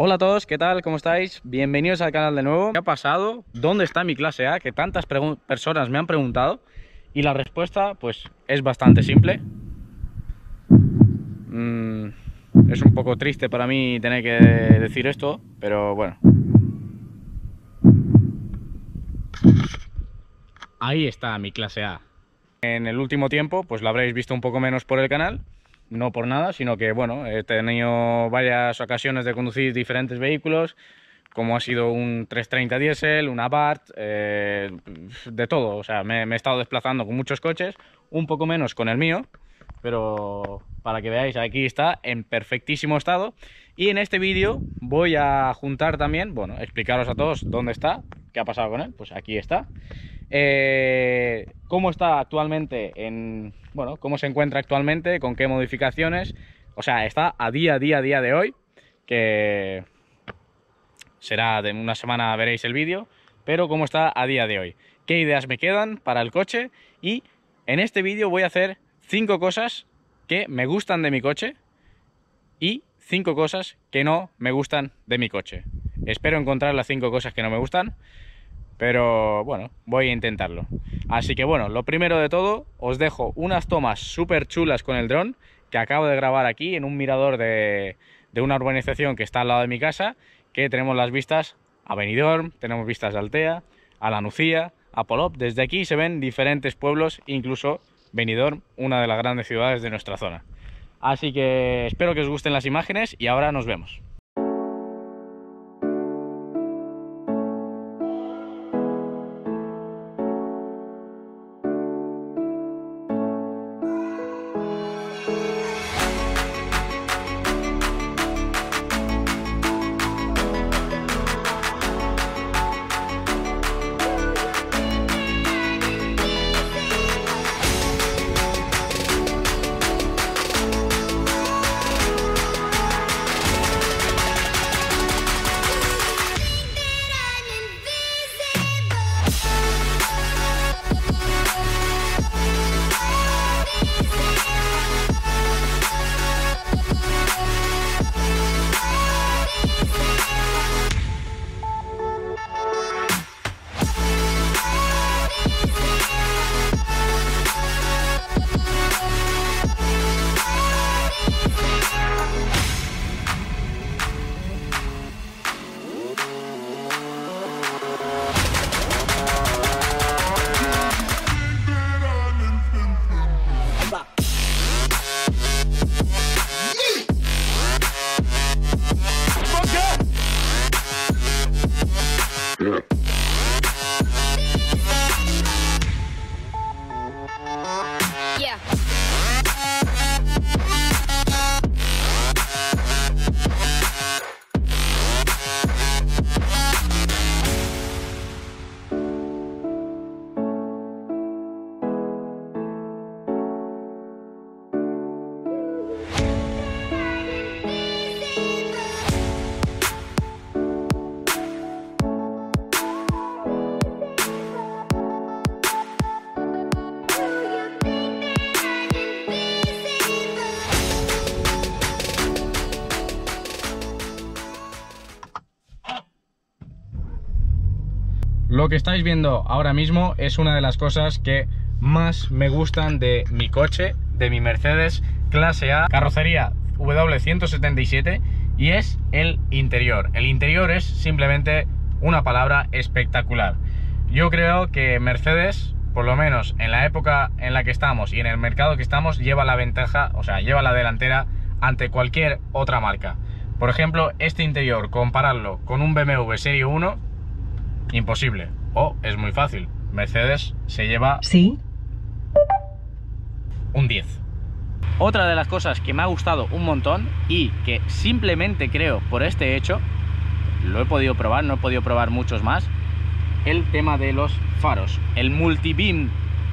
Hola a todos, ¿qué tal? ¿Cómo estáis? Bienvenidos al canal de nuevo. ¿Qué ha pasado? ¿Dónde está mi clase A? Que tantas personas me han preguntado. Y la respuesta, pues, es bastante simple. Mm, es un poco triste para mí tener que decir esto, pero bueno. Ahí está mi clase A. En el último tiempo, pues la habréis visto un poco menos por el canal no por nada, sino que bueno, he tenido varias ocasiones de conducir diferentes vehículos, como ha sido un 330 diésel, un Abarth, eh, de todo. O sea, me, he estado desplazando con muchos coches, un poco menos con el mío, pero para que veáis, aquí está en perfectísimo estado. Y en este vídeo voy a juntar también, bueno, explicaros a todos dónde está, qué ha pasado con él, pues aquí está. Eh, cómo está actualmente, en, bueno, cómo se encuentra actualmente, con qué modificaciones. O sea, está a día, día, día de hoy, que será de una semana veréis el vídeo, pero cómo está a día de hoy. ¿Qué ideas me quedan para el coche? Y en este vídeo voy a hacer 5 cosas que me gustan de mi coche y 5 cosas que no me gustan de mi coche. Espero encontrar las 5 cosas que no me gustan. Pero bueno, voy a intentarlo. Así que bueno, lo primero de todo, os dejo unas tomas súper chulas con el dron que acabo de grabar aquí en un mirador de, de, una urbanización que está al lado de mi casa, que tenemos las vistas a Benidorm, tenemos vistas a Altea, a La Nucía, a Polop. Desde aquí se ven diferentes pueblos, incluso Benidorm, una de las grandes ciudades de nuestra zona. Así que espero que os gusten las imágenes y ahora nos vemos. que estáis viendo ahora mismo es una de las cosas que más me gustan de mi coche, de mi Mercedes clase A, carrocería W177 y es el interior. El interior es simplemente una palabra espectacular. Yo creo que Mercedes, por lo menos en la época en la que estamos y en el mercado que estamos, lleva la ventaja, o sea, lleva la delantera ante cualquier otra marca. Por ejemplo, este interior, compararlo con un BMW Serie 1, imposible. Oh, es muy fácil. Mercedes se lleva... Sí. Un 10. Otra de las cosas que me ha gustado un montón y que simplemente creo por este hecho, lo he podido probar, no he podido probar muchos más, el tema de los faros. El multibeam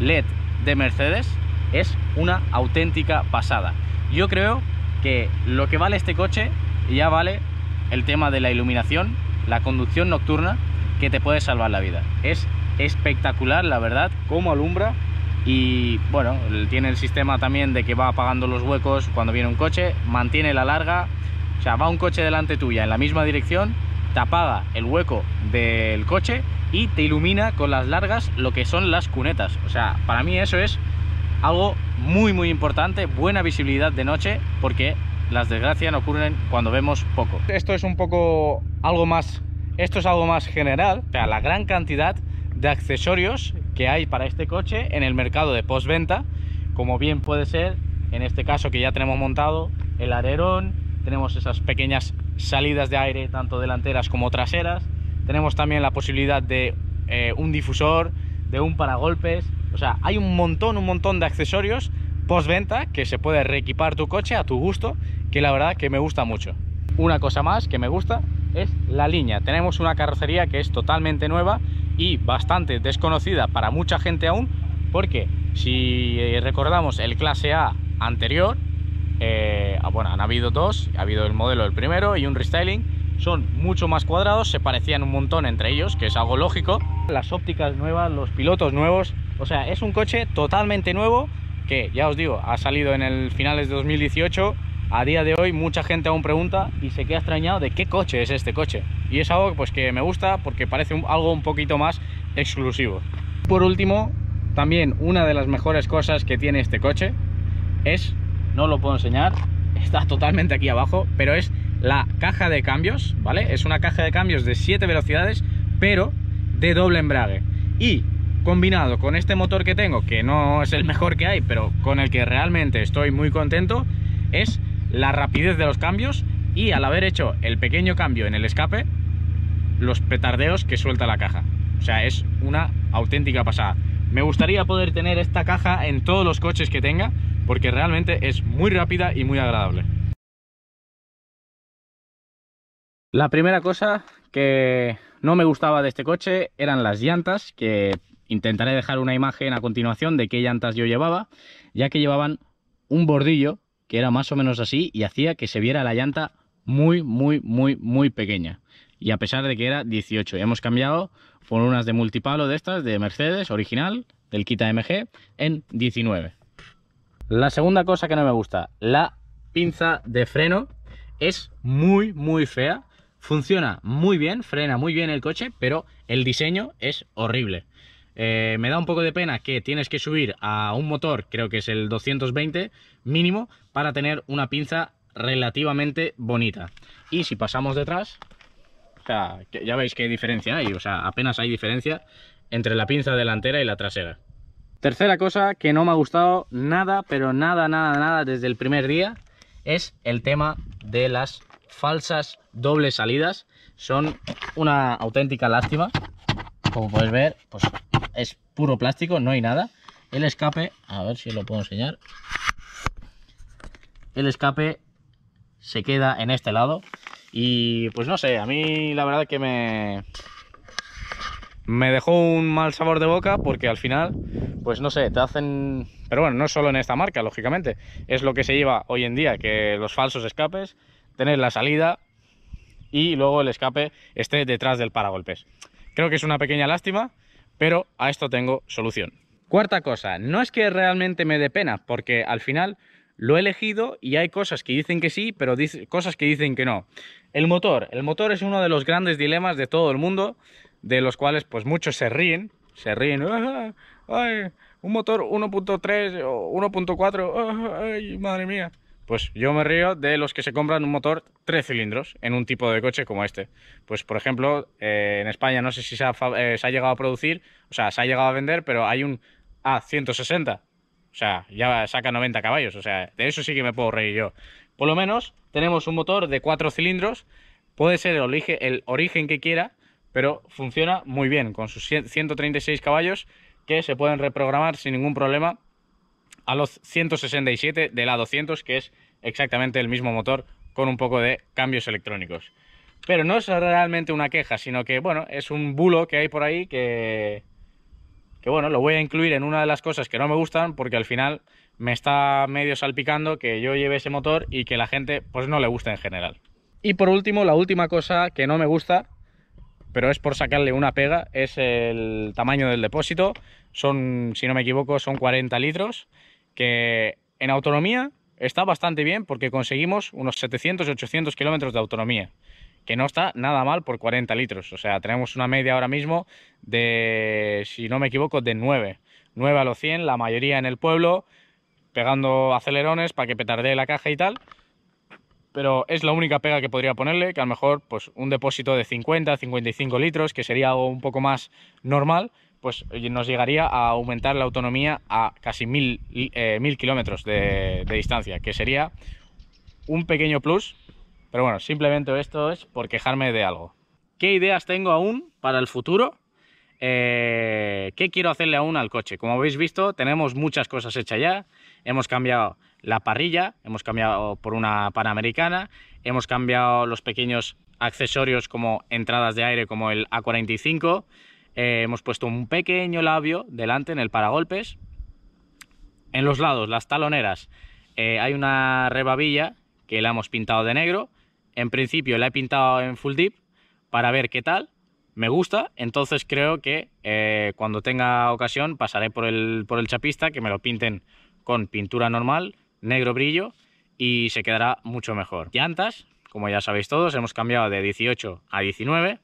LED de Mercedes es una auténtica pasada. Yo creo que lo que vale este coche ya vale el tema de la iluminación, la conducción nocturna que te puede salvar la vida. Es espectacular, la verdad, cómo alumbra. Y bueno, tiene el sistema también de que va apagando los huecos cuando viene un coche, mantiene la larga. O sea, va un coche delante tuya en la misma dirección, te apaga el hueco del coche y te ilumina con las largas lo que son las cunetas. O sea, para mí eso es algo muy muy importante, buena visibilidad de noche, porque las desgracias ocurren cuando vemos poco. Esto es un poco algo más esto es algo más general, o la gran cantidad de accesorios que hay para este coche en el mercado de postventa, como bien puede ser, en este caso que ya tenemos montado, el arerón, tenemos esas pequeñas salidas de aire, tanto delanteras como traseras, tenemos también la posibilidad de eh, un difusor, de un paragolpes, o sea, hay un montón, un montón de accesorios postventa que se puede reequipar tu coche a tu gusto, que la verdad que me gusta mucho. Una cosa más que me gusta es la línea. Tenemos una carrocería que es totalmente nueva y bastante desconocida para mucha gente aún, porque si eh, recordamos el clase A anterior, eh, ah, bueno, han habido dos, ha habido el modelo del primero y un restyling, son mucho más cuadrados, se parecían un montón entre ellos, que es algo lógico. Las ópticas nuevas, los pilotos nuevos, o sea, es un coche totalmente nuevo que, ya os digo, ha salido en el finales de 2018 a día de hoy mucha gente aún pregunta y se queda extrañado de qué coche es este coche. Y es algo pues, que me gusta porque parece algo un poquito más exclusivo. Por último, también una de las mejores cosas que tiene este coche es, no lo puedo enseñar, está totalmente aquí abajo, pero es la caja de cambios, ¿vale? Es una caja de cambios de 7 velocidades, pero de doble embrague. Y combinado con este motor que tengo, que no es el mejor que hay, pero con el que realmente estoy muy contento, es la rapidez de los cambios y al haber hecho el pequeño cambio en el escape, los petardeos que suelta la caja. O sea, es una auténtica pasada. Me gustaría poder tener esta caja en todos los coches que tenga porque realmente es muy rápida y muy agradable. La primera cosa que no me gustaba de este coche eran las llantas, que intentaré dejar una imagen a continuación de qué llantas yo llevaba, ya que llevaban un bordillo que era más o menos así y hacía que se viera la llanta muy, muy, muy, muy pequeña. Y a pesar de que era 18, hemos cambiado por unas de multipalo de estas, de Mercedes, original, del kit MG, en 19. La segunda cosa que no me gusta, la pinza de freno es muy, muy fea. Funciona muy bien, frena muy bien el coche, pero el diseño es horrible. Eh, me da un poco de pena que tienes que subir a un motor, creo que es el 220 mínimo, para tener una pinza relativamente bonita. Y si pasamos detrás, ya veis qué diferencia hay, o sea, apenas hay diferencia entre la pinza delantera y la trasera. Tercera cosa que no me ha gustado nada, pero nada, nada, nada desde el primer día, es el tema de las falsas dobles salidas. Son una auténtica lástima. Como podéis ver, pues es puro plástico, no hay nada. El escape, a ver si lo puedo enseñar. El escape se queda en este lado. Y pues no sé, a mí la verdad que me... Me dejó un mal sabor de boca porque al final, pues no sé, te hacen... Pero bueno, no solo en esta marca, lógicamente. Es lo que se lleva hoy en día, que los falsos escapes, tener la salida y luego el escape esté detrás del paragolpes. Creo que es una pequeña lástima, pero a esto tengo solución. Cuarta cosa, no es que realmente me dé pena, porque al final lo he elegido y hay cosas que dicen que sí, pero cosas que dicen que no. El motor, el motor es uno de los grandes dilemas de todo el mundo, de los cuales pues muchos se ríen, se ríen, ah, ah, un motor 1.3 o 1.4, ah, ¡ay, madre mía! Pues yo me río de los que se compran un motor tres cilindros en un tipo de coche como este. Pues por ejemplo, eh, en España no sé si eh, se ha, llegado a producir, o sea, se ha llegado a vender, pero hay un A160. O sea, ya saca 90 caballos. O sea, de eso sí que me puedo reír yo. Por lo menos tenemos un motor de cuatro cilindros. Puede ser el origen que quiera, pero funciona muy bien con sus 136 caballos que se pueden reprogramar sin ningún problema a los 167 de la 200, que es exactamente el mismo motor con un poco de cambios electrónicos. Pero no es realmente una queja, sino que, bueno, es un bulo que hay por ahí que, que bueno, lo voy a incluir en una de las cosas que no me gustan porque al final me está medio salpicando que yo lleve ese motor y que la gente pues no le gusta en general. Y por último, la última cosa que no me gusta, pero es por sacarle una pega, es el tamaño del depósito. Son, si no me equivoco, son 40 litros que en autonomía está bastante bien porque conseguimos unos 700-800 kilómetros de autonomía, que no está nada mal por 40 litros. O sea, tenemos una media ahora mismo de, si no me equivoco, de 9. 9 a los 100, la mayoría en el pueblo, pegando acelerones para que petardee la caja y tal. Pero es la única pega que podría ponerle, que a lo mejor pues, un depósito de 50, 55 litros, que sería algo un poco más normal, pues nos llegaría a aumentar la autonomía a casi mil, eh, kilómetros de, distancia, que sería un pequeño plus, pero bueno, simplemente esto es por quejarme de algo. ¿Qué ideas tengo aún para el futuro? Eh, ¿Qué quiero hacerle aún al coche? Como habéis visto, tenemos muchas cosas hechas ya. Hemos cambiado la parrilla, hemos cambiado por una panamericana, hemos cambiado los pequeños accesorios como entradas de aire como el A45, eh, hemos puesto un pequeño labio delante en el paragolpes. En los lados, las taloneras, eh, hay una rebabilla que la hemos pintado de negro. En principio la he pintado en full dip para ver qué tal. Me gusta, entonces creo que eh, cuando tenga ocasión pasaré por el, por el chapista que me lo pinten con pintura normal, negro brillo y se quedará mucho mejor. Llantas, como ya sabéis todos, hemos cambiado de 18 a 19,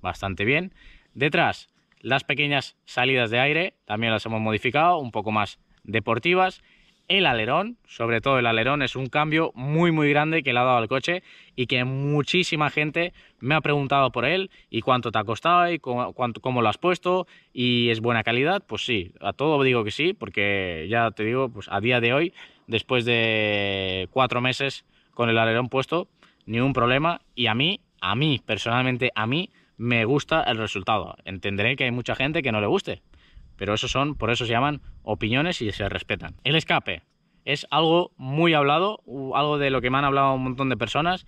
bastante bien. Detrás, las pequeñas salidas de aire, también las hemos modificado, un poco más deportivas. El alerón, sobre todo el alerón, es un cambio muy muy grande que le ha dado al coche y que muchísima gente me ha preguntado por él y cuánto te ha costado y cómo, lo has puesto y es buena calidad. Pues sí, a todo digo que sí, porque ya te digo, pues a día de hoy, después de cuatro meses con el alerón puesto, ni un problema y a mí, a mí personalmente, a mí me gusta el resultado. Entenderé que hay mucha gente que no le guste, pero eso son, por eso se llaman opiniones y se respetan. El escape es algo muy hablado, algo de lo que me han hablado un montón de personas.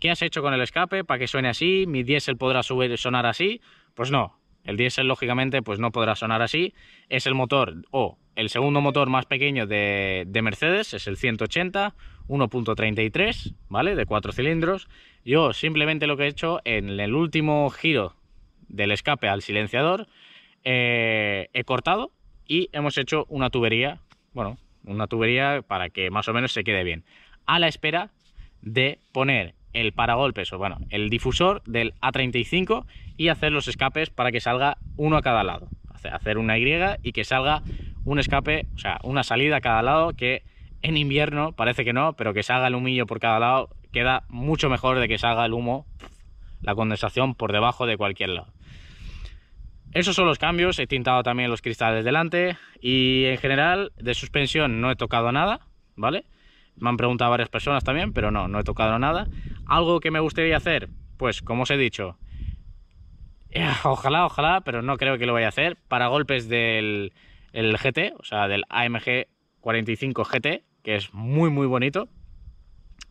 ¿Qué has hecho con el escape para que suene así? ¿Mi diésel podrá subir, y sonar así? Pues no, el diésel lógicamente pues no podrá sonar así. Es el motor o el segundo motor más pequeño de, de Mercedes, es el 180, 1.33, ¿vale? De cuatro cilindros yo simplemente lo que he hecho en el último giro del escape al silenciador, eh, he cortado y hemos hecho una tubería, bueno, una tubería para que más o menos se quede bien, a la espera de poner el paragolpes o bueno, el difusor del A35 y hacer los escapes para que salga uno a cada lado. Hacer una Y y que salga un escape, o sea, una salida a cada lado que en invierno parece que no, pero que salga el humillo por cada lado queda mucho mejor de que salga el humo, la condensación por debajo de cualquier lado. Esos son los cambios, he tintado también los cristales delante y en general de suspensión no he tocado nada, ¿vale? Me han preguntado varias personas también, pero no, no he tocado nada. Algo que me gustaría hacer, pues como os he dicho, eh, ojalá, ojalá, pero no creo que lo vaya a hacer, para golpes del GT, o sea, del AMG 45 GT, que es muy, muy bonito,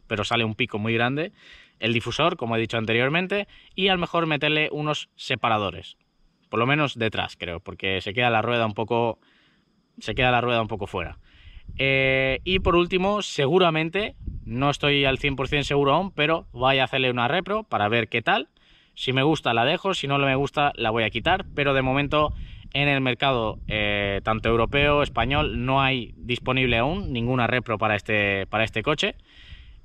pero sale un pico muy grande, el difusor, como he dicho anteriormente, y a lo mejor meterle unos separadores, por lo menos detrás, creo, porque se queda la rueda un poco, se queda la rueda un poco fuera. Eh, y por último, seguramente, no estoy al 100% seguro aún, pero voy a hacerle una repro para ver qué tal. Si me gusta la dejo, si no me gusta la voy a quitar, pero de momento en el mercado eh, tanto europeo, español, no hay disponible aún ninguna repro para este, para este coche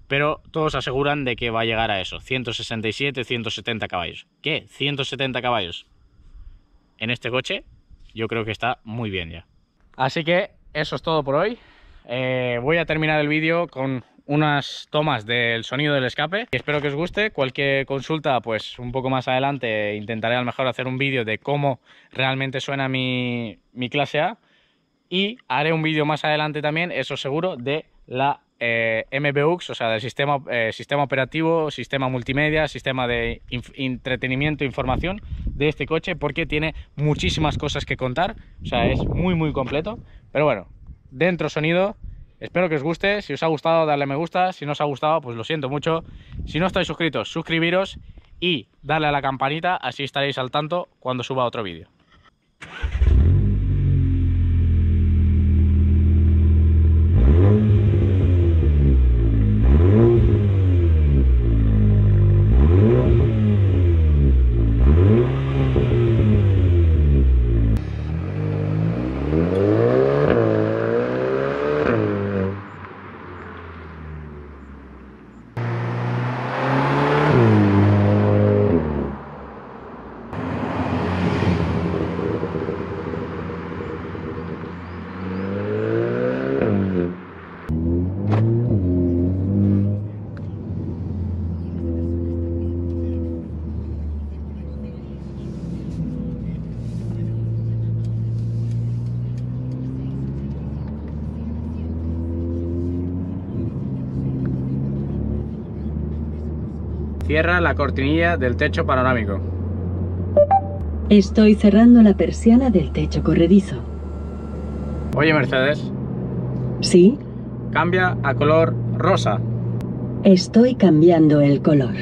pero todos aseguran de que va a llegar a eso, 167, 170 caballos. ¿Qué? 170 caballos. En este coche yo creo que está muy bien ya. Así que eso es todo por hoy. Eh, voy a terminar el vídeo con unas tomas del sonido del escape. Espero que os guste. Cualquier consulta, pues un poco más adelante intentaré a lo mejor hacer un vídeo de cómo realmente suena mi, mi clase A. Y haré un vídeo más adelante también, eso seguro, de la eh, MBUX, o sea, del sistema, eh, sistema operativo, sistema multimedia, sistema de entretenimiento e información de este coche, porque tiene muchísimas cosas que contar, o sea, es muy, muy completo. Pero bueno, dentro sonido, espero que os guste, si os ha gustado, darle me gusta, si no os ha gustado, pues lo siento mucho. Si no estáis suscritos, suscribiros y darle a la campanita, así estaréis al tanto cuando suba otro vídeo. Cierra la cortinilla del techo panorámico. Estoy cerrando la persiana del techo corredizo. Oye, Mercedes. ¿Sí? Cambia a color rosa. Estoy cambiando el color.